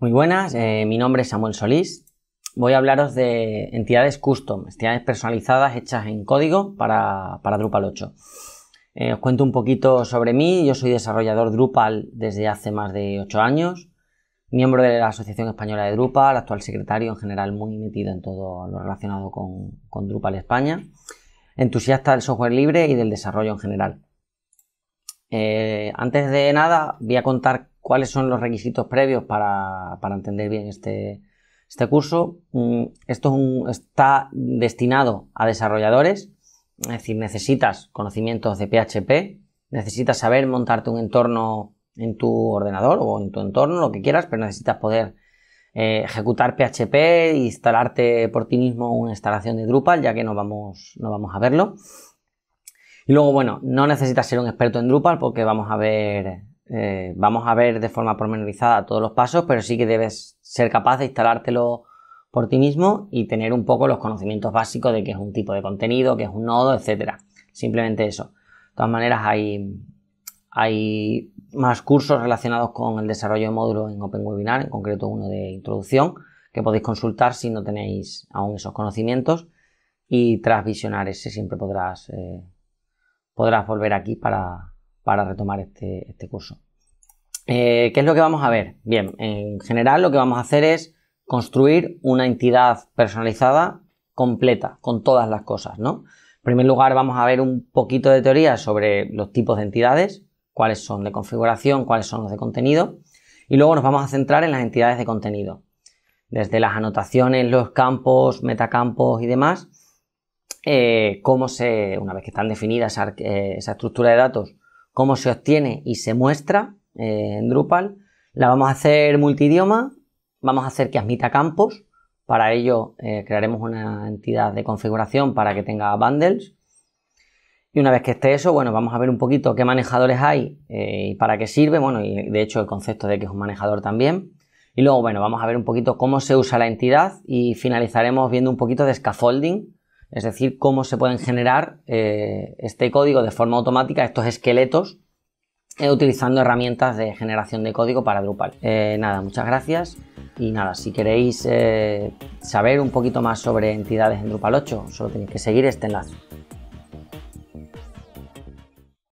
Muy buenas, eh, mi nombre es Samuel Solís. Voy a hablaros de entidades custom, entidades personalizadas hechas en código para, Drupal 8. Eh, os cuento un poquito sobre mí. Yo soy desarrollador Drupal desde hace más de 8 años, miembro de la Asociación Española de Drupal, actual secretario en general muy metido en todo lo relacionado con, con Drupal España, entusiasta del software libre y del desarrollo en general. Eh, antes de nada, voy a contar cuáles son los requisitos previos para, entender bien este, este curso. Mm, esto está destinado a desarrolladores, es decir, necesitas conocimientos de PHP, necesitas saber montarte un entorno en tu ordenador o en tu entorno, lo que quieras, pero necesitas poder eh, ejecutar PHP e instalarte por ti mismo una instalación de Drupal, ya que no vamos, no vamos a verlo. Y luego, bueno, no necesitas ser un experto en Drupal porque vamos a ver eh, vamos a ver de forma pormenorizada todos los pasos, pero sí que debes ser capaz de instalártelo por ti mismo y tener un poco los conocimientos básicos de qué es un tipo de contenido, qué es un nodo, etcétera. Simplemente eso. De todas maneras, hay, hay más cursos relacionados con el desarrollo de módulos en webinar en concreto uno de introducción, que podéis consultar si no tenéis aún esos conocimientos. Y tras visionar ese siempre podrás, eh, podrás volver aquí para, para retomar este, este curso. Eh, ¿Qué es lo que vamos a ver? Bien, en general lo que vamos a hacer es construir una entidad personalizada completa, con todas las cosas, ¿no? En primer lugar, vamos a ver un poquito de teoría sobre los tipos de entidades, cuáles son de configuración, cuáles son los de contenido, y luego nos vamos a centrar en las entidades de contenido, desde las anotaciones, los campos, metacampos y demás, eh, cómo se, una vez que están definidas esa eh, estructura de datos, cómo se obtiene y se muestra eh, en Drupal. La vamos a hacer multidioma, vamos a hacer que admita campos. Para ello eh, crearemos una entidad de configuración para que tenga bundles. Y una vez que esté eso, bueno, vamos a ver un poquito qué manejadores hay eh, y para qué sirve. Bueno, y de hecho el concepto de que es un manejador también. Y luego, bueno, vamos a ver un poquito cómo se usa la entidad y finalizaremos viendo un poquito de scaffolding, es decir, cómo se pueden generar eh, este código de forma automática, estos esqueletos, eh, utilizando herramientas de generación de código para Drupal. Eh, nada, muchas gracias. Y nada, si queréis saber un poquito más sobre entidades en Drupal 8, solo tenéis que seguir este enlace.